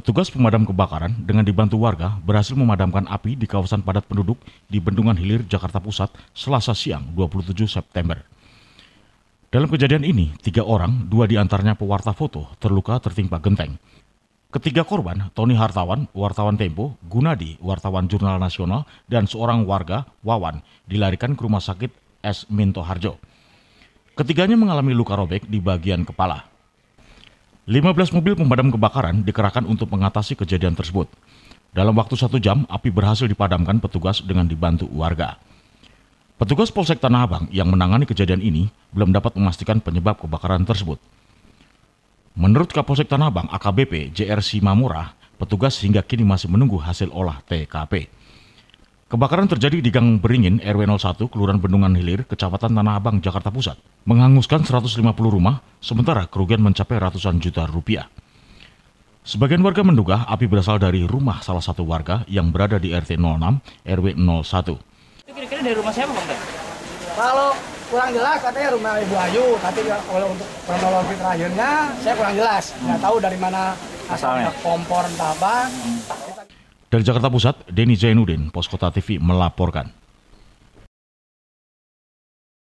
Petugas pemadam kebakaran dengan dibantu warga berhasil memadamkan api di kawasan padat penduduk di Bendungan Hilir, Jakarta Pusat, Selasa siang 27 September. Dalam kejadian ini, tiga orang, dua di antaranya pewarta foto, terluka tertimpa genteng. Ketiga korban, Tony Hartawan, wartawan Tempo, Gunadi, wartawan Jurnal Nasional, dan seorang warga, Wawan, dilarikan ke rumah sakit S. Minto Harjo. Ketiganya mengalami luka robek di bagian kepala. 15 mobil pemadam kebakaran dikerahkan untuk mengatasi kejadian tersebut. Dalam waktu satu jam, api berhasil dipadamkan petugas dengan dibantu warga. Petugas Polsek Tanah Abang yang menangani kejadian ini belum dapat memastikan penyebab kebakaran tersebut. Menurut Kapolsek Tanah Abang AKBP JRC Mamura, petugas hingga kini masih menunggu hasil olah TKP. Kebakaran terjadi di Gang Beringin, RW 01, Kelurahan Bendungan Hilir, Kecamatan Tanah Abang, Jakarta Pusat. Menghanguskan 150 rumah, sementara kerugian mencapai ratusan juta rupiah. Sebagian warga menduga api berasal dari rumah salah satu warga yang berada di RT 06, RW 01. Itu kira-kira dari rumah siapa, Bang? Kalau kurang jelas katanya rumah Ibu Ayu, tapi kalau untuk kronologi terakhirnya saya kurang jelas. Nggak tahu dari mana asalnya kompor entah apa. Hmm. Dari Jakarta Pusat, Denny Zainuddin, Poskota TV melaporkan.